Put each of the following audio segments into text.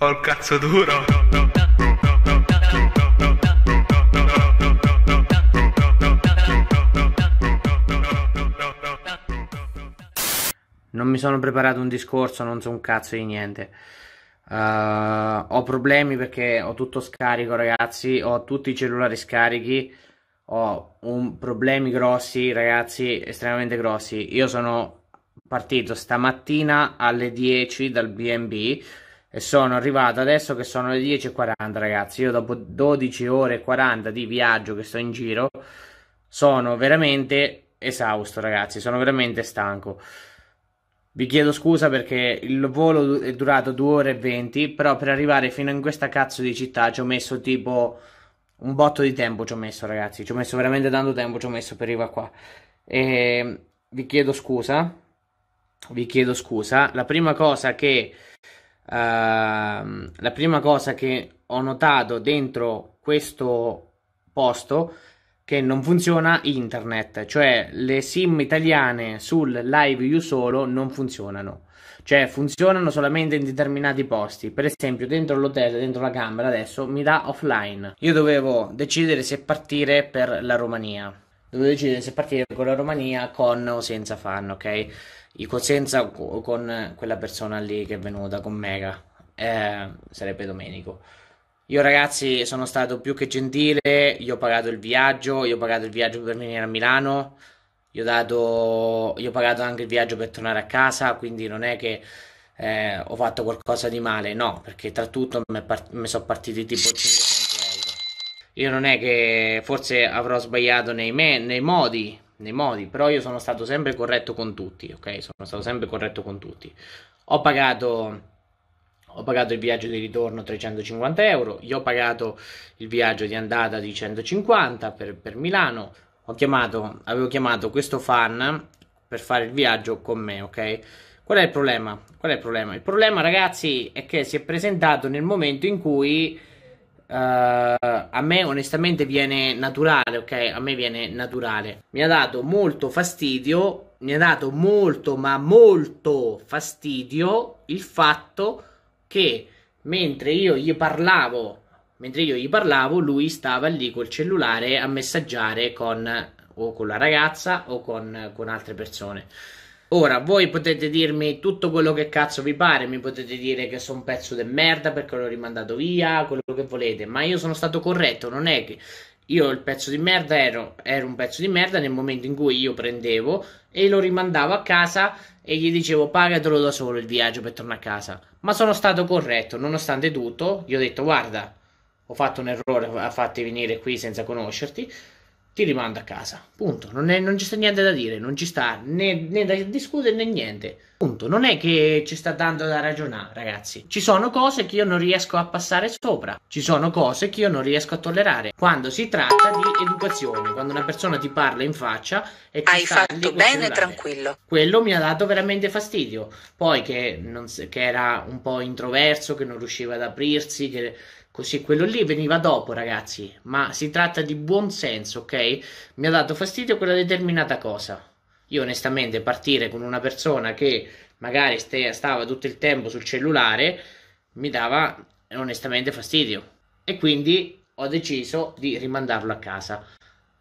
Ho il cazzo duro. Non mi sono preparato un discorso, non so un cazzo di niente. Uh, ho problemi perché ho tutto scarico, ragazzi. Ho tutti i cellulari scarichi. Ho un, problemi grossi, ragazzi, estremamente grossi. Io sono partito stamattina alle 10 dal BNB e sono arrivato adesso che sono le 10.40 ragazzi io dopo 12 ore e 40 di viaggio che sto in giro sono veramente esausto ragazzi sono veramente stanco vi chiedo scusa perché il volo è durato 2 ore e 20 però per arrivare fino in questa cazzo di città ci ho messo tipo un botto di tempo ci ho messo ragazzi ci ho messo veramente tanto tempo ci ho messo per arrivare qua e ehm, vi chiedo scusa vi chiedo scusa la prima cosa che Ehm, la prima cosa che ho notato dentro questo posto che non funziona internet, cioè le sim italiane sul live you solo non funzionano, cioè funzionano solamente in determinati posti, per esempio dentro l'hotel, dentro la camera adesso mi dà offline. Io dovevo decidere se partire per la Romania dovevo decidere se partire con la Romania con o senza fan, ok? Io senza o con quella persona lì che è venuta con Mega, eh, sarebbe Domenico. Io ragazzi sono stato più che gentile, io ho pagato il viaggio, io ho pagato il viaggio per venire a Milano, io ho, dato, io ho pagato anche il viaggio per tornare a casa, quindi non è che eh, ho fatto qualcosa di male, no, perché tra tutto mi part- sono partiti tipo 5 io non è che forse avrò sbagliato nei, me, nei, modi, nei modi, però io sono stato sempre corretto con tutti, ok? Sono stato sempre corretto con tutti. Ho pagato, ho pagato il viaggio di ritorno 350 euro, gli ho pagato il viaggio di andata di 150 per, per Milano, ho chiamato, avevo chiamato questo fan per fare il viaggio con me, ok? Qual è il problema? Qual è il problema? Il problema, ragazzi, è che si è presentato nel momento in cui Uh, a me onestamente viene naturale, ok? A me viene naturale. Mi ha dato molto fastidio, mi ha dato molto, ma molto fastidio il fatto che mentre io gli parlavo, mentre io gli parlavo, lui stava lì col cellulare a messaggiare con o con la ragazza o con, con altre persone. Ora, voi potete dirmi tutto quello che cazzo vi pare, mi potete dire che sono un pezzo di merda perché l'ho rimandato via, quello che volete, ma io sono stato corretto, non è che io il pezzo di merda ero, ero un pezzo di merda nel momento in cui io prendevo e lo rimandavo a casa e gli dicevo pagatelo da solo il viaggio per tornare a casa, ma sono stato corretto, nonostante tutto, gli ho detto guarda, ho fatto un errore a farti venire qui senza conoscerti, ti rimando a casa. Punto. Non, è, non ci sta niente da dire, non ci sta né, né, da discutere né niente. Punto. Non è che ci sta tanto da ragionare, ragazzi. Ci sono cose che io non riesco a passare sopra, ci sono cose che io non riesco a tollerare. Quando si tratta di educazione, quando una persona ti parla in faccia e ti Hai fatto bene, tranquillo. Quello mi ha dato veramente fastidio. Poi che, non, che era un po' introverso, che non riusciva ad aprirsi, che Così quello lì veniva dopo, ragazzi, ma si tratta di buon senso, ok? Mi ha dato fastidio quella determinata cosa. Io onestamente partire con una persona che magari stava tutto il tempo sul cellulare mi dava onestamente fastidio e quindi ho deciso di rimandarlo a casa.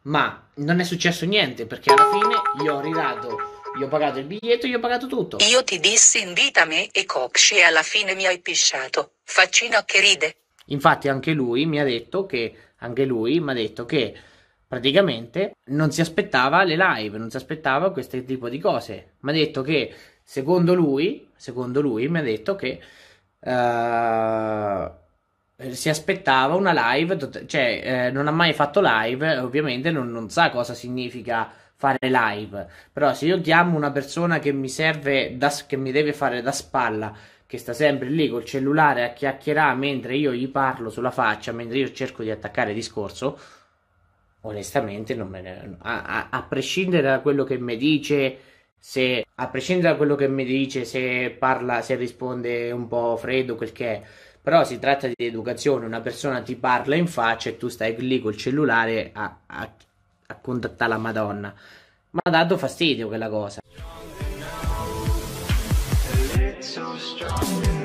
Ma non è successo niente perché alla fine gli ho ridato gli ho pagato il biglietto, gli ho pagato tutto. Io ti dissi invita me e Coxie alla fine mi hai pisciato. Faccina che ride. Infatti anche lui mi ha detto che, anche lui mi ha detto che praticamente non si aspettava le live, non si aspettava questo tipo di cose. Mi ha detto che, secondo lui, secondo lui mi ha detto che uh, si aspettava una live, tot- cioè eh, non ha mai fatto live, ovviamente non, non sa cosa significa fare live, però se io chiamo una persona che mi serve, da, che mi deve fare da spalla che sta sempre lì col cellulare a chiacchierare mentre io gli parlo sulla faccia, mentre io cerco di attaccare discorso, onestamente non me ne... A, a, a prescindere da quello che mi dice, se... A prescindere da quello che mi dice, se parla, se risponde un po' freddo, quel che è, però si tratta di educazione, una persona ti parla in faccia e tu stai lì col cellulare a, a, a contattare la Madonna. ma ha dato fastidio quella cosa. so strong